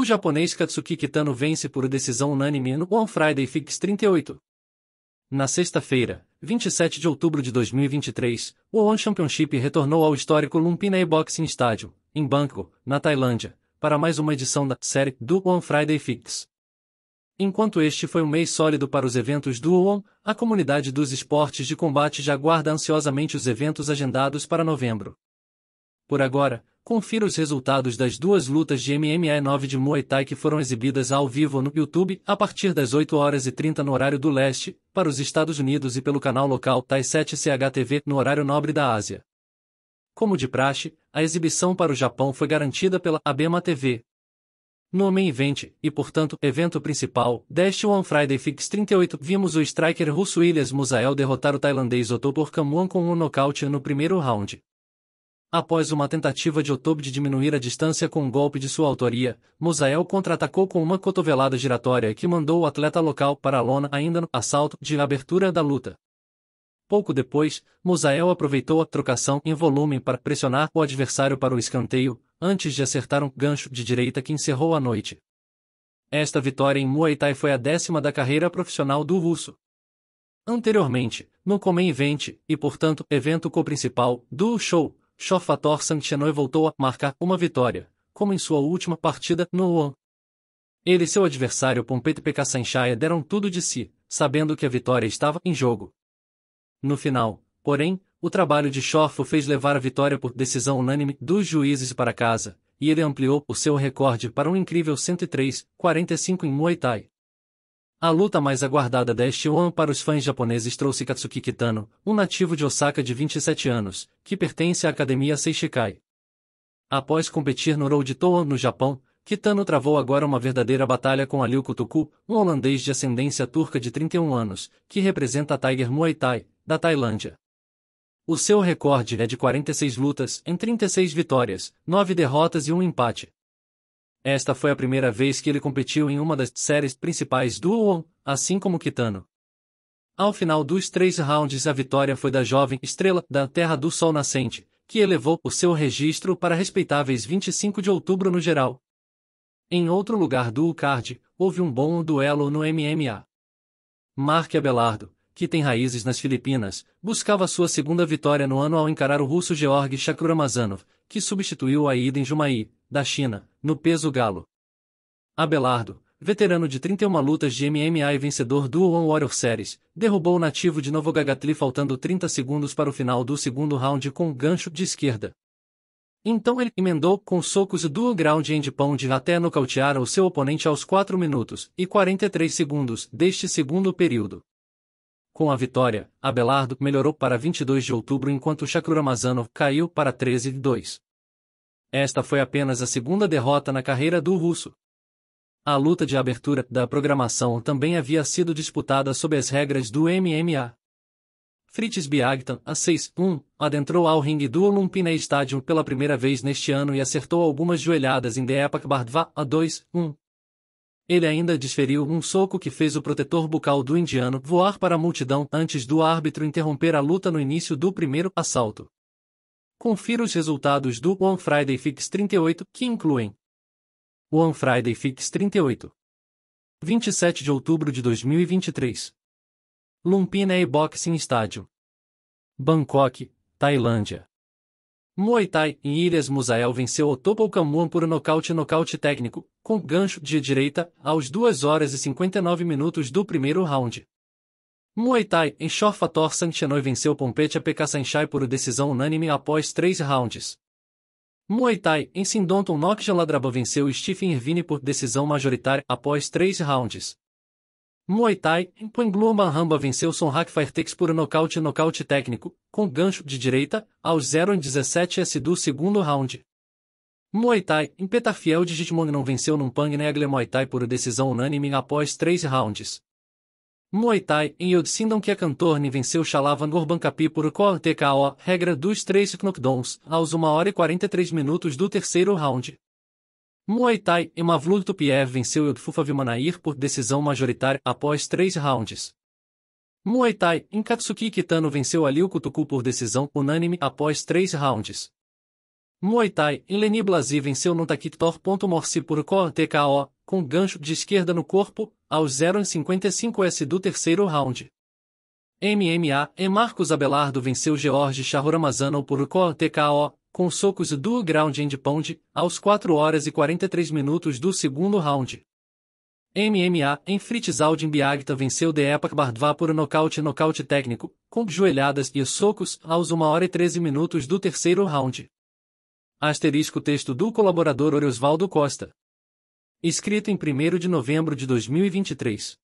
O japonês Katsuki Kitano vence por decisão unânime no One Friday Fix 38. Na sexta-feira, 27 de outubro de 2023, o One Championship retornou ao histórico Lumpinee Boxing Stadium, em Bangkok, na Tailândia, para mais uma edição da série do One Friday Fix. Enquanto este foi um mês sólido para os eventos do One, a comunidade dos esportes de combate já aguarda ansiosamente os eventos agendados para novembro. Por agora, Confira os resultados das duas lutas de MMA 9 de Muay Thai que foram exibidas ao vivo no YouTube a partir das 8 horas e 30 no horário do leste, para os Estados Unidos e pelo canal local Thai 7 CHTV no horário nobre da Ásia. Como de praxe, a exibição para o Japão foi garantida pela Abema TV. No main event, e portanto, evento principal, deste One Friday Fix 38, vimos o striker russo Ilias Musael derrotar o tailandês Otto Kamuan com um nocaute no primeiro round. Após uma tentativa de Otob de diminuir a distância com um golpe de sua autoria, Mosael contra-atacou com uma cotovelada giratória que mandou o atleta local para a lona ainda no assalto de abertura da luta. Pouco depois, Mosael aproveitou a trocação em volume para pressionar o adversário para o escanteio, antes de acertar um gancho de direita que encerrou a noite. Esta vitória em Muay Thai foi a décima da carreira profissional do russo. Anteriormente, no Comen Event, e portanto evento co-principal, do show, Shofator Sanchenoi voltou a marcar uma vitória, como em sua última partida no One. Ele e seu adversário Pompete PK deram tudo de si, sabendo que a vitória estava em jogo. No final, porém, o trabalho de Schoff fez levar a vitória por decisão unânime dos juízes para casa, e ele ampliou o seu recorde para um incrível 103-45 em Muay Thai. A luta mais aguardada deste One para os fãs japoneses trouxe Katsuki Kitano, um nativo de Osaka de 27 anos, que pertence à Academia Seishikai. Após competir no Road Toa no Japão, Kitano travou agora uma verdadeira batalha com Aliu Kutuku, um holandês de ascendência turca de 31 anos, que representa a Tiger Muay Thai, da Tailândia. O seu recorde é de 46 lutas, em 36 vitórias, 9 derrotas e 1 empate. Esta foi a primeira vez que ele competiu em uma das séries principais do ONE, assim como Kitano. Ao final dos três rounds, a vitória foi da jovem estrela da Terra do Sol Nascente, que elevou o seu registro para respeitáveis 25 de outubro no geral. Em outro lugar do card, houve um bom duelo no MMA. Mark Abelardo, que tem raízes nas Filipinas, buscava sua segunda vitória no ano ao encarar o russo Georg Shakuramazanov, que substituiu a Iden Jumaí, da China, no peso galo. Abelardo, veterano de 31 lutas de MMA e vencedor do One Warrior Series, derrubou o nativo de Novogagatli faltando 30 segundos para o final do segundo round com um gancho de esquerda. Então ele emendou com socos e dual ground end pound até nocautear o seu oponente aos 4 minutos e 43 segundos deste segundo período. Com a vitória, Abelardo melhorou para 22 de outubro enquanto Shakruramazanov caiu para 13 de 2. Esta foi apenas a segunda derrota na carreira do russo. A luta de abertura da programação também havia sido disputada sob as regras do MMA. Fritz Biagtan, a 6-1, adentrou ao ringue do Olympine Stadium pela primeira vez neste ano e acertou algumas joelhadas em Deepak Bardva, a 2-1. Ele ainda desferiu um soco que fez o protetor bucal do indiano voar para a multidão antes do árbitro interromper a luta no início do primeiro assalto. Confira os resultados do One Friday Fix 38, que incluem One Friday Fix 38 27 de outubro de 2023 Lumpina e Boxing Stadium Bangkok, Tailândia Muay Thai, em Ilhas Musael venceu Otopo Kamuan por nocaute nocaute técnico, com gancho de direita, aos 2 horas e 59 minutos do primeiro round. Muay Thai, em Shorfator Sanchenoi venceu Pompetia Pekasanchai por decisão unânime após três rounds. Muay Thai, em Sindonton Nokshan Ladraba venceu Stephen Irvine por decisão majoritária após três rounds. Muay Thai, Pangloma Ramba venceu Sonrak Fairtex por nocaute nocaute técnico, com gancho de direita, aos 0 em 17 S do segundo round. Muay Thai, em Petafiel de Jitmong não venceu Numpang Negle Muay Thai por decisão unânime após 3 rounds. Muay Thai, em Yodsindon Kekantorni venceu Shalavan Gorbankapi por KO TKO, regra dos 3 knockdowns, aos 1 hora e 43 minutos do terceiro round. Muay Thai e Mavlud Tupiev venceu Yudfufa Vimanair por decisão majoritária após três rounds. Muay Thai em Katsuki Kitano venceu Aliu Kutuku por decisão unânime após três rounds. Muay Thai e Leni Blasi venceu Nuntakit Morsi por TKO, com gancho de esquerda no corpo, aos 0,55s do terceiro round. MMA e Marcos Abelardo venceu George Chahuramazano por TKO, com socos do ground and pound, aos 4 horas e 43 minutos do segundo round. MMA em Fritzaldin Biagta venceu The Epak Bardva por nocaute nocaute técnico, com joelhadas e socos aos 1 hora e 13 minutos do terceiro round. Asterisco texto do colaborador Oriosvaldo Costa. Escrito em 1 de novembro de 2023.